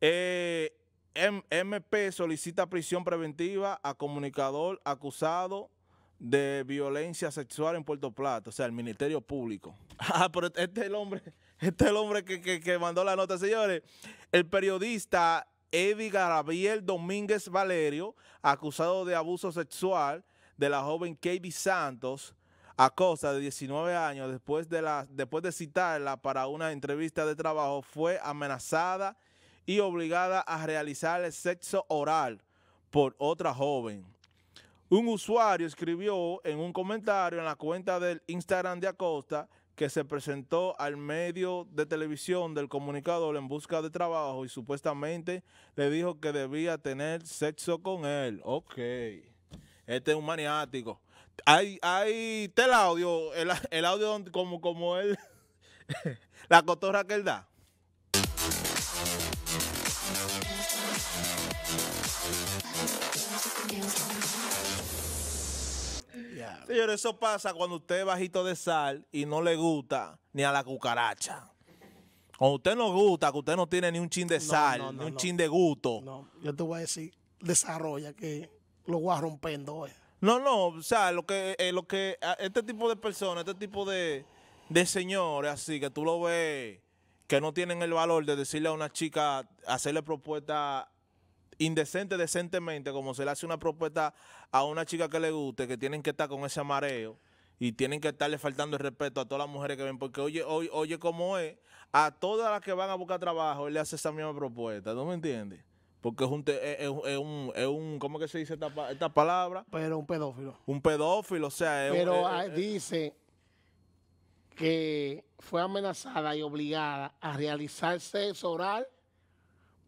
Eh, MP solicita prisión preventiva a comunicador acusado de violencia sexual en Puerto Plata, o sea, el Ministerio Público. Ah, pero este, este es el hombre, este el hombre que, mandó la nota, señores. El periodista Eddie Garabiel Domínguez Valerio, acusado de abuso sexual de la joven Katie Santos, acosa de 19 años, después de, la, después de citarla para una entrevista de trabajo, fue amenazada y obligada a realizar el sexo oral por otra joven. Un usuario escribió en un comentario en la cuenta del Instagram de Acosta que se presentó al medio de televisión del comunicador en busca de trabajo y supuestamente le dijo que debía tener sexo con él. Ok. Este es un maniático. Hay, hay, el audio, el, el audio como, como él, la cotorra que él da. eso pasa cuando usted es bajito de sal y no le gusta ni a la cucaracha. Cuando usted no gusta, que usted no tiene ni un chin de sal, ni un chin de gusto. No, yo te voy a decir, desarrolla que lo voy a romper No, no, o sea, lo que, eh, lo que este tipo de personas, este tipo de, de señores así, que tú lo ves, que no tienen el valor de decirle a una chica, hacerle propuesta indecente, decentemente, como se le hace una propuesta a una chica que le guste, que tienen que estar con ese mareo y tienen que estarle faltando el respeto a todas las mujeres que ven, porque oye, oye, oye cómo es, a todas las que van a buscar trabajo, él le hace esa misma propuesta, ¿no me entiendes? Porque es un, es, un, es ¿cómo que se dice esta, palabra? Pero un pedófilo. Un pedófilo, o sea. Pero ah, dice que fue amenazada y obligada a realizar sexo oral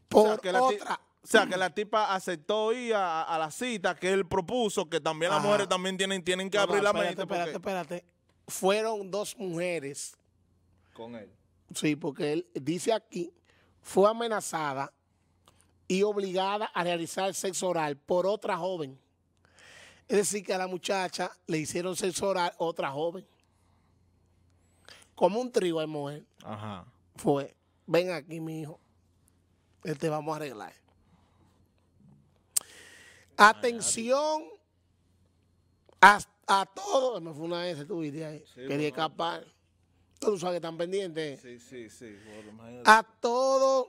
por otra o sea, que la tipa aceptó ir a, la cita que él propuso, que también las mujeres también tienen, tienen que abrir la mente. Espérate, espérate, espérate. Fueron dos mujeres. Con él. Sí, porque él dice aquí, fue amenazada y obligada a realizar sexo oral por otra joven. Es decir, que a la muchacha le hicieron sexo oral otra joven. Como un trigo de mujer. Ajá. Fue, ven aquí, mi hijo. él te este, vamos a arreglar. Atención a, a todos. fue una S, tú viste ahí. Quería escapar. Tú sabes que están pendientes. Sí, sí, sí. a todos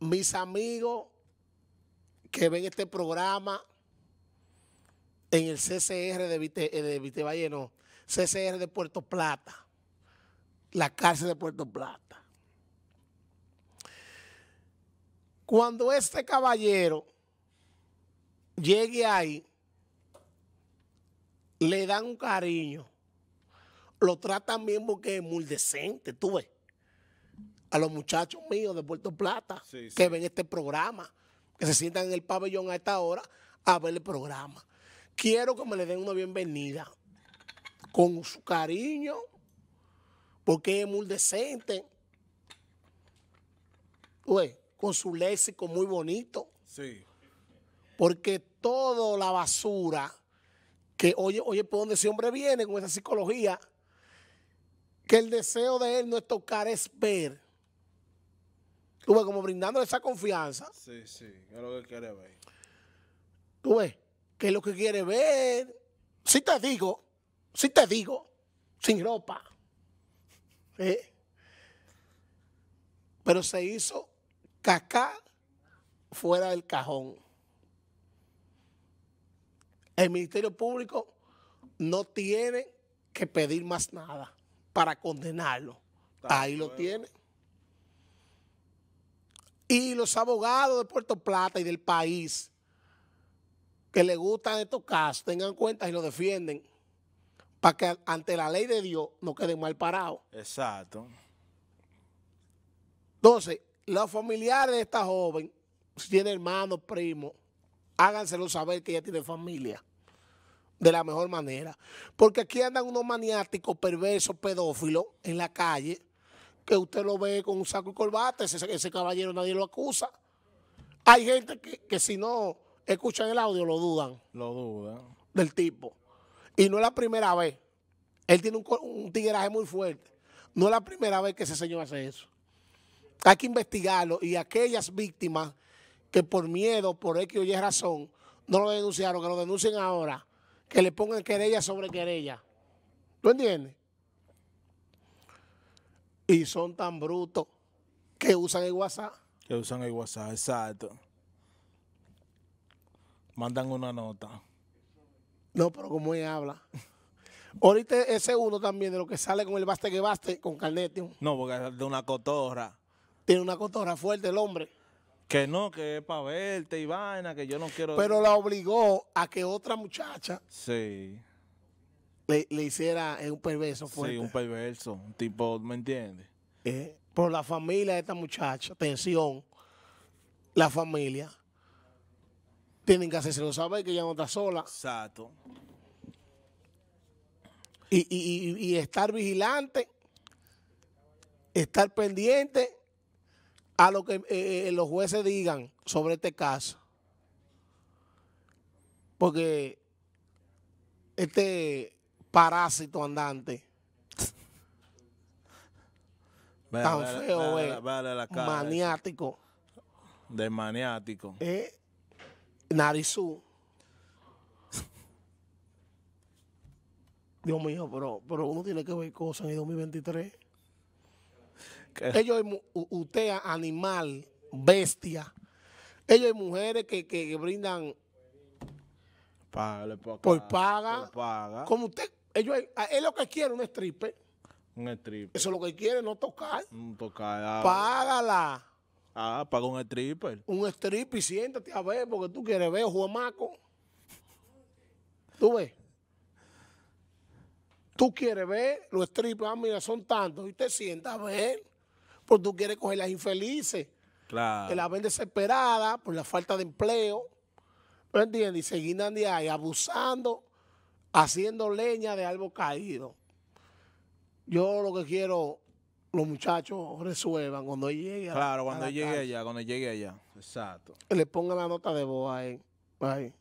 mis amigos que ven este programa en el CCR de Vite, eh, de Vite CCR de Puerto Plata, la cárcel de Puerto Plata. Cuando este caballero llegue ahí, le dan un cariño, lo tratan bien porque es muy decente, tú ves. A los muchachos míos de Puerto Plata que ven este programa, que se sientan en el pabellón a esta hora a ver el programa. Quiero que me le den una bienvenida con su cariño, porque es muy decente. Tú con su léxico muy bonito. Sí. Porque toda la basura que, oye, oye, ¿por dónde ese hombre viene con esa psicología? Que el deseo de él no es tocar, es ver. Tú ves, como brindándole esa confianza. Sí, sí, es lo que quiere ver. Tú ves, que es lo que quiere ver. Si sí te digo, si sí te digo, sin ropa. Pero se hizo caca fuera del cajón el Ministerio Público no tiene que pedir más nada para condenarlo. Ahí lo tiene. Y los abogados de Puerto Plata y del país que le gustan estos casos, tengan cuenta y lo defienden para que ante la ley de Dios no queden mal parados. Exacto. Entonces, los familiares de esta joven, si tiene hermanos, primos, háganselo saber que ella tiene familia de la mejor manera. Porque aquí andan unos maniáticos, perversos, pedófilos en la calle, que usted lo ve con un saco y corbata, ese, caballero nadie lo acusa. Hay gente que, si no escuchan el audio lo dudan. Lo dudan. Del tipo. Y no es la primera vez. Él tiene un, un tigueraje muy fuerte. No es la primera vez que ese señor hace eso. Hay que investigarlo y aquellas víctimas que por miedo, por X o Y razón, no lo denunciaron, que lo denuncien ahora que le pongan querella sobre querella. ¿Tú entiendes? Y son tan brutos que usan el WhatsApp. Que usan el WhatsApp, exacto. Mandan una nota. No, pero como él habla. Ahorita ese uno también de lo que sale con el baste que baste, con Carnetio. No, porque es de una cotorra. Tiene una cotorra fuerte el hombre. Que no, que es para verte y vaina, que yo no quiero... Pero la obligó a que otra muchacha... Sí. Le, hiciera eh, un perverso fuerte. Sí, un perverso, un tipo, ¿me entiendes? Eh, por la familia de esta muchacha, atención, la familia, tienen que hacerse lo saber que ella no está sola. Exacto. Y, y, y, y estar vigilante, estar pendiente a lo que eh, eh, los jueces digan sobre este caso. Porque este parásito andante tan feo, maniático. De maniático. Eh, narizú. Dios mío, pero, pero uno tiene que ver cosas en el 2023. Ellos usted animal, bestia. Ellos hay mujeres que, brindan por, paga. Como usted, ellos, es lo que quiere, un stripper. Un stripper. Eso es lo que quiere, no tocar. No mm, ah. Págala. Ah, paga un stripper. Un stripper y siéntate a ver, porque tú quieres ver, Juamaco. ¿Tú ves? Tú quieres ver los strippers, ah, mira, son tantos. Y te sientas a ver. Porque tú quieres coger las infelices. Claro. Que la ven desesperada por la falta de empleo. ¿No entiendes? Y seguían de ahí abusando, haciendo leña de algo caído. Yo lo que quiero, los muchachos resuelvan cuando llegue. Claro, cuando llegue allá, cuando llegue allá. Exacto. Le pongan la nota de voz ahí. ahí.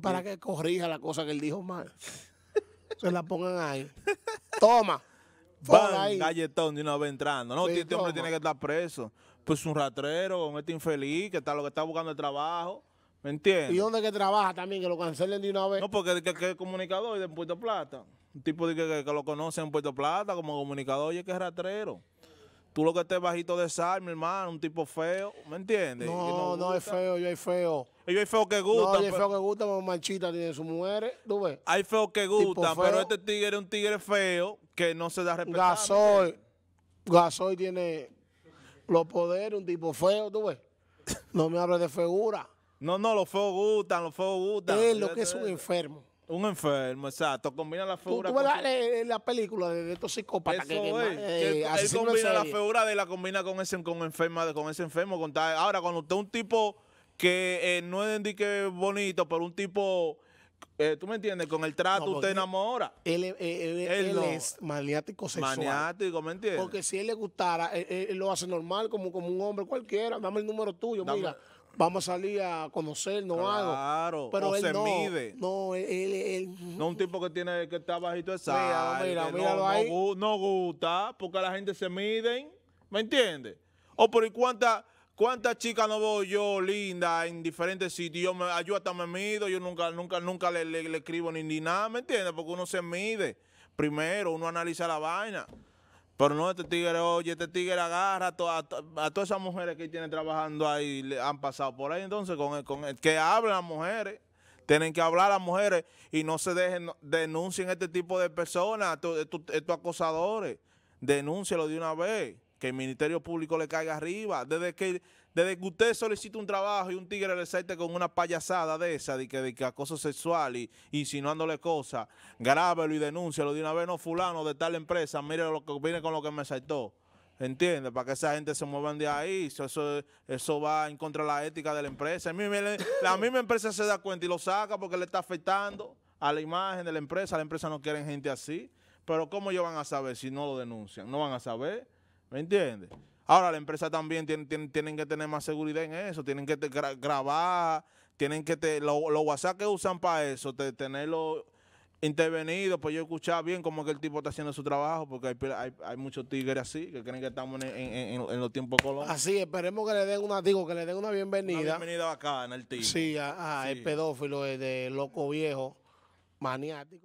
para que corrija la cosa que él dijo mal. Se la pongan ahí. Toma. ¡Bam! Galletón de una vez entrando. No, este hombre tiene que estar preso. Pues un ratrero, con este infeliz que está lo que está buscando el trabajo. ¿Me entiendes? ¿Y dónde que trabaja también? Que lo cancelen de una vez. No, porque es comunicador de Puerto Plata. Un tipo de que, lo conoce en Puerto Plata como comunicador y es que es ratrero. Tú lo que estés bajito de sal, mi hermano, un tipo feo, ¿me entiendes? No, no, es feo, yo hay feo. yo hay feo que gusta. No, yo hay feo que gusta, pero manchita tiene sus mujeres, ¿eh? tú ves. Hay feo que gusta, pero este tigre es un tigre feo, que no se da respeto. Gasol, Gasol tiene los poderes, un tipo feo, tú ves. No me hables de figura. No, no, los feos gustan, los feos gustan. Es lo que es un enfermo. Un enfermo, exacto. Combina la figura. Tú, tú eh, la, película de, estos psicópatas que, es. Eh, él, combina la figura de la combina con ese con enferma, con ese enfermo. Ahora, cuando usted es un tipo que eh, no es bonito, pero un tipo eh, tú me entiendes, con el trato usted enamora. Él, es maniático sexual. Maniático, ¿me entiendes? Porque si él le gustara, eh, eh, él, lo hace normal, como, como un hombre cualquiera. Dame el número tuyo, mira vamos a salir a conocer, no claro, Pero él se mide. No, él, él, No un tipo que tiene que está bajito de sal. Mira, mira, no, gusta, porque la gente se mide, ¿me entiendes? O por y cuánta ¿Cuántas chicas no veo yo linda en diferentes sitios? Yo, me, hasta me mido, yo nunca, nunca, nunca le, escribo ni, ni, nada, ¿me entiendes? Porque uno se mide primero, uno analiza la vaina. Pero no, este tigre, oye, este tigre agarra a, todas esas mujeres que tienen trabajando ahí, le han pasado por ahí. Entonces, con con que hablen las mujeres, tienen que hablar las mujeres y no se dejen, denuncien este tipo de personas, estos, estos acosadores. Denúncialo de una vez que el Ministerio Público le caiga arriba. Desde que, desde que usted solicita un trabajo y un tigre le salte con una payasada de esa, de que, acoso sexual y insinuándole cosas, grábelo y denúncialo de una vez, no fulano de tal empresa, mire lo que viene con lo que me saltó. ¿Entiendes? Para que esa gente se muevan de ahí. Eso, eso, va en contra de la ética de la empresa. La misma empresa se da cuenta y lo saca porque le está afectando a la imagen de la empresa. La empresa no quiere gente así. Pero ¿cómo ellos van a saber si no lo denuncian? No van a saber. ¿Me entiendes? Ahora, la empresa también tiene, tienen que tener más seguridad en eso, tienen que grabar, tienen que, te, los WhatsApp que usan para eso, tenerlo intervenido, pues yo escuchaba bien como que el tipo está haciendo su trabajo, porque hay, muchos tigres así que creen que estamos en, los tiempos Así, esperemos que le den una, digo, que le den una bienvenida. Una bienvenida bacana el tío. Sí, pedófilo, de loco viejo, maniático.